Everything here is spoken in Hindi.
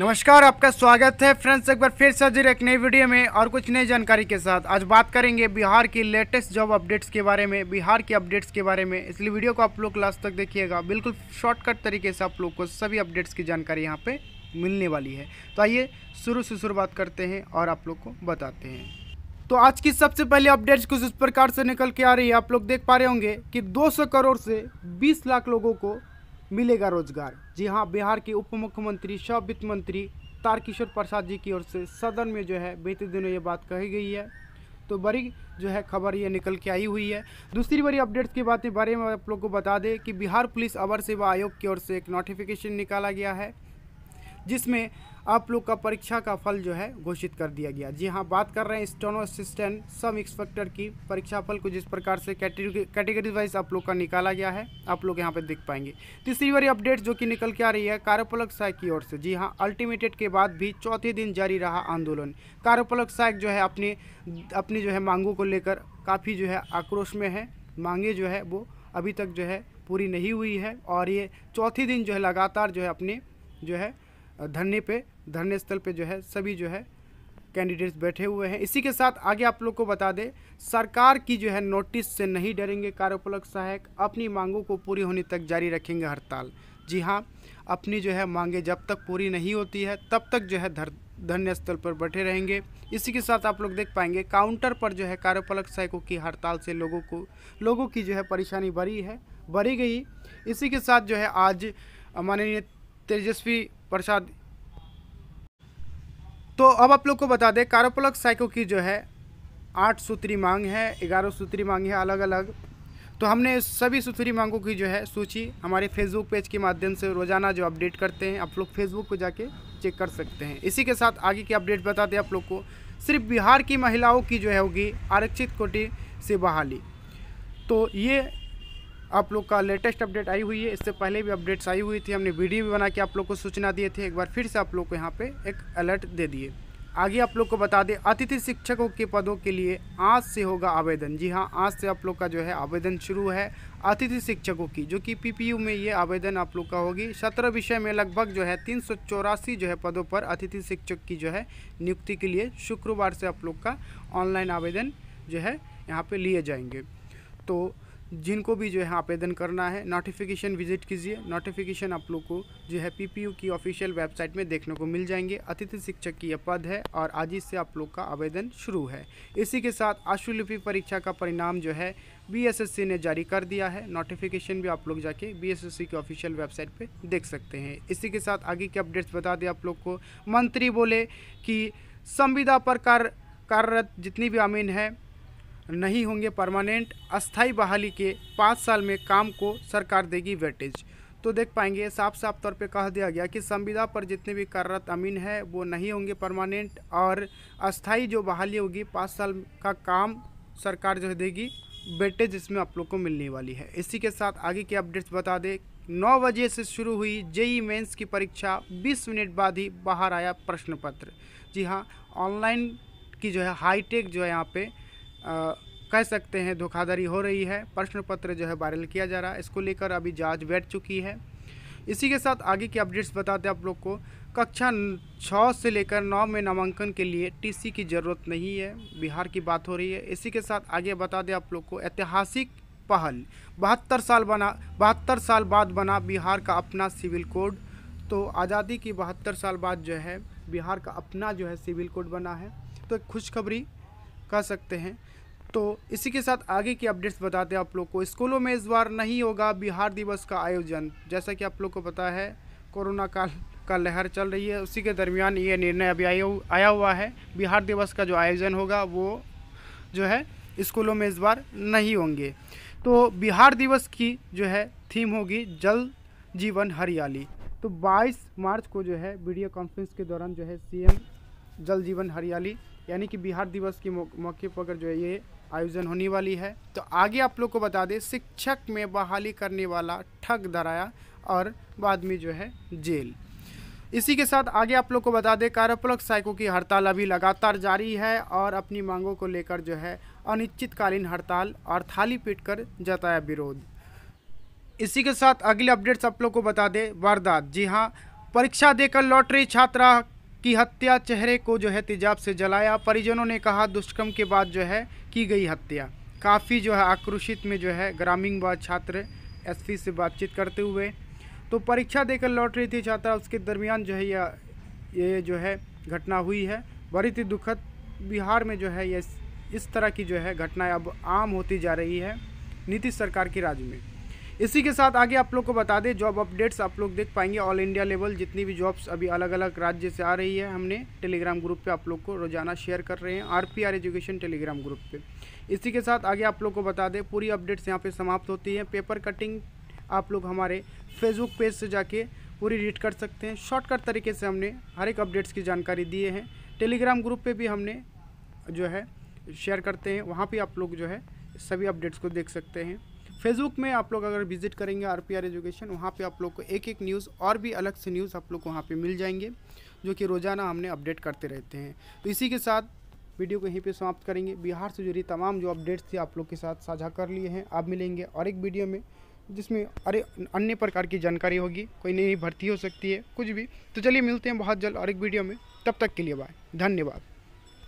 नमस्कार आपका स्वागत है फ्रेंड्स एक बार फिर से हाजिर एक नई वीडियो में और कुछ नई जानकारी के साथ आज बात करेंगे बिहार की लेटेस्ट जॉब अपडेट्स के बारे में बिहार की अपडेट्स के बारे में इसलिए वीडियो को आप लोग लास्ट तक देखिएगा बिल्कुल शॉर्टकट तरीके से आप लोग को सभी अपडेट्स की जानकारी यहाँ पे मिलने वाली है तो आइए शुरू से शुरू बात करते हैं और आप लोग को बताते हैं तो आज की सबसे पहले अपडेट्स कुछ इस प्रकार से निकल के आ रही है आप लोग देख पा रहे होंगे कि 200 करोड़ से 20 लाख लोगों को मिलेगा रोजगार जी हाँ बिहार के उप मुख्यमंत्री सह वित्त मंत्री तारकिशोर प्रसाद जी की ओर से सदन में जो है बीते दिनों ये बात कही गई है तो बड़ी जो है खबर ये निकल के आई हुई है दूसरी बड़ी अपडेट्स की बात के बारे में आप लोग को बता दें कि बिहार पुलिस अवर सेवा आयोग की ओर से एक नोटिफिकेशन निकाला गया है जिसमें आप लोग का परीक्षा का फल जो है घोषित कर दिया गया जी हाँ बात कर रहे हैं स्टोनो असिस्टेंट सब इंस्पेक्टर की परीक्षा फल को जिस प्रकार से कैटेगरी वाइज आप लोग का निकाला गया है आप लोग यहाँ पर देख पाएंगे तीसरी बारी अपडेट जो कि निकल के आ रही है कार्यपलक सहायक की ओर से जी हाँ अल्टीमेटेड के बाद भी चौथे दिन जारी रहा आंदोलन कार्यपलक सहायक जो है अपनी अपनी जो है मांगों को लेकर काफ़ी जो है आक्रोश में है मांगे जो है वो अभी तक जो है पूरी नहीं हुई है और ये चौथे दिन जो है लगातार जो है अपने जो है धरने पे धरने स्थल पे जो है सभी जो है कैंडिडेट्स बैठे हुए हैं इसी के साथ आगे आप लोग को बता दें सरकार की जो है नोटिस से नहीं डरेंगे कार्यपालक सहायक अपनी मांगों को पूरी होने तक जारी रखेंगे हड़ताल जी हाँ अपनी जो है मांगे जब तक पूरी नहीं होती है तब तक जो है धर धरने स्थल पर बैठे रहेंगे इसी के साथ आप लोग देख पाएंगे काउंटर पर जो है कार्यपालक सहायकों की हड़ताल से लोगों को लोगों की जो है परेशानी बढ़ी है बढ़ी गई इसी के साथ जो है आज माननीय तेजस्वी प्रसाद तो अब आप लोग को बता दें कारोपलक साइको की जो है आठ सूत्री मांग है ग्यारह सूत्री मांग है अलग अलग तो हमने सभी सूत्री मांगों की जो है सूची हमारे फेसबुक पेज के माध्यम से रोज़ाना जो अपडेट करते हैं आप लोग फेसबुक पर जाके चेक कर सकते हैं इसी के साथ आगे की अपडेट बता दें आप लोग को सिर्फ बिहार की महिलाओं की जो है होगी आरक्षित कोटि से बहाली तो ये आप लोग का लेटेस्ट अपडेट आई हुई है इससे पहले भी अपडेट्स आई हुई थी हमने वीडियो भी बना के आप लोग को सूचना दिए थे एक बार फिर से आप लोग को यहाँ पे एक अलर्ट दे दिए आगे आप लोग को बता दें अतिथि शिक्षकों के पदों के लिए आज से होगा आवेदन जी हाँ आज से आप लोग का जो है आवेदन शुरू है अतिथि शिक्षकों की जो कि पी में ये आवेदन आप लोग का होगी सत्रह विषय में लगभग जो है तीन जो है पदों पर अतिथि शिक्षक की जो है नियुक्ति के लिए शुक्रवार से आप लोग का ऑनलाइन आवेदन जो है यहाँ पर लिए जाएंगे तो जिनको भी जो है आवेदन करना है नोटिफिकेशन विजिट कीजिए नोटिफिकेशन आप लोग को जो है पीपीयू की ऑफिशियल वेबसाइट में देखने को मिल जाएंगे अतिथि शिक्षक की यह पद है और आज ही से आप लोग का आवेदन शुरू है इसी के साथ आशुलिपि परीक्षा का परिणाम जो है बीएसएससी ने जारी कर दिया है नोटिफिकेशन भी आप लोग जाके बी की ऑफिशियल वेबसाइट पर देख सकते हैं इसी के साथ आगे के अपडेट्स बता दें आप लोग को मंत्री बोले कि संविदा पर कार्यरत जितनी भी अमीन है नहीं होंगे परमानेंट अस्थाई बहाली के पाँच साल में काम को सरकार देगी वेटेज तो देख पाएंगे साफ साफ तौर पे कह दिया गया कि संविदा पर जितने भी कार्यरत अमीन है वो नहीं होंगे परमानेंट और अस्थाई जो बहाली होगी पाँच साल का काम सरकार जो है देगी वेटेज इसमें आप लोग को मिलने वाली है इसी के साथ आगे की अपडेट्स बता दें नौ बजे से शुरू हुई जेई मेंस की परीक्षा 20 मिनट बाद ही बाहर आया प्रश्न पत्र जी हाँ ऑनलाइन की जो है हाईटेक जो है यहाँ पे कह सकते हैं धोखाधड़ी हो रही है प्रश्न पत्र जो है वायरल किया जा रहा है इसको लेकर अभी जांच बैठ चुकी है इसी के साथ आगे की अपडेट्स बताते हैं आप लोग को कक्षा छः से लेकर नौ में नामांकन के लिए टीसी की ज़रूरत नहीं है बिहार की बात हो रही है इसी के साथ आगे बता दें आप लोग को ऐतिहासिक पहल बहत्तर साल बना बहत्तर साल बाद बना बिहार का अपना सिविल कोड तो आज़ादी की बहत्तर साल बाद जो है बिहार का अपना जो है सिविल कोड बना है तो एक खुशखबरी कह सकते हैं तो इसी के साथ आगे की अपडेट्स बताते हैं आप लोग को स्कूलों में इस बार नहीं होगा बिहार दिवस का आयोजन जैसा कि आप लोग को पता है कोरोना काल का लहर चल रही है उसी के दरमियान ये निर्णय अभी आया हुआ है बिहार दिवस का जो आयोजन होगा वो जो है स्कूलों में इस बार नहीं होंगे तो बिहार दिवस की जो है थीम होगी जल जीवन हरियाली तो 22 मार्च को जो है वीडियो कॉन्फ्रेंस के दौरान जो है सीएम जल जीवन हरियाली यानी कि बिहार दिवस के मौके पर जो है ये आयोजन होने वाली है तो आगे आप लोग को बता दें शिक्षक में बहाली करने वाला ठग धराया और बाद में जो है जेल इसी के साथ आगे आप लोग को बता दें कार्यपलक साइको की हड़ताल अभी लगातार जारी है और अपनी मांगों को लेकर जो है अनिश्चितकालीन हड़ताल और थाली पीट कर जताया विरोध इसी के साथ अगले अपडेट्स आप लोग को बता दें वारदात जी हाँ परीक्षा देकर लौट रही छात्रा की हत्या चेहरे को जो है तेजाब से जलाया परिजनों ने कहा दुष्कर्म के बाद जो है की गई हत्या काफ़ी जो है आक्रोशित में जो है ग्रामीण व छात्र एसपी से बातचीत करते हुए तो परीक्षा देकर लौट रही थी छात्रा उसके दरमियान जो है यह ये जो है घटना हुई है बड़ी ही दुखद बिहार में जो है यह इस तरह की जो है घटनाएं अब आम होती जा रही है नीतीश सरकार की राज्य में इसी के साथ आगे आप लोग को बता दें जॉब अपडेट्स आप लोग देख पाएंगे ऑल इंडिया लेवल जितनी भी जॉब्स अभी अलग अलग राज्य से आ रही है हमने टेलीग्राम ग्रुप पे आप लोग को रोजाना शेयर कर रहे हैं आरपीआर एजुकेशन टेलीग्राम ग्रुप पे इसी के साथ आगे आप लोग को बता दें पूरी अपडेट्स यहाँ पर समाप्त होती हैं पेपर कटिंग आप लोग हमारे फेसबुक पेज से जाके पूरी रीड कर सकते हैं शॉर्टकट तरीके से हमने हर एक अपडेट्स की जानकारी दिए हैं टेलीग्राम ग्रुप पर भी हमने जो है शेयर करते हैं वहाँ पर आप लोग जो है सभी अपडेट्स को देख सकते हैं फेसबुक में आप लोग अगर विजिट करेंगे आर पी आर एजुकेशन वहाँ पर आप लोग को एक एक न्यूज़ और भी अलग से न्यूज़ आप लोग को वहाँ पर मिल जाएंगे जो कि रोज़ाना हमने अपडेट करते रहते हैं तो इसी के साथ वीडियो को यहीं पे समाप्त करेंगे बिहार से जुड़ी तमाम जो अपडेट्स थे आप लोग के साथ साझा कर लिए हैं आप मिलेंगे और एक वीडियो में जिसमें अरे अन्य प्रकार की जानकारी होगी कोई नई भर्ती हो सकती है कुछ भी तो चलिए मिलते हैं बहुत जल्द और एक वीडियो में तब तक के लिए बाय धन्यवाद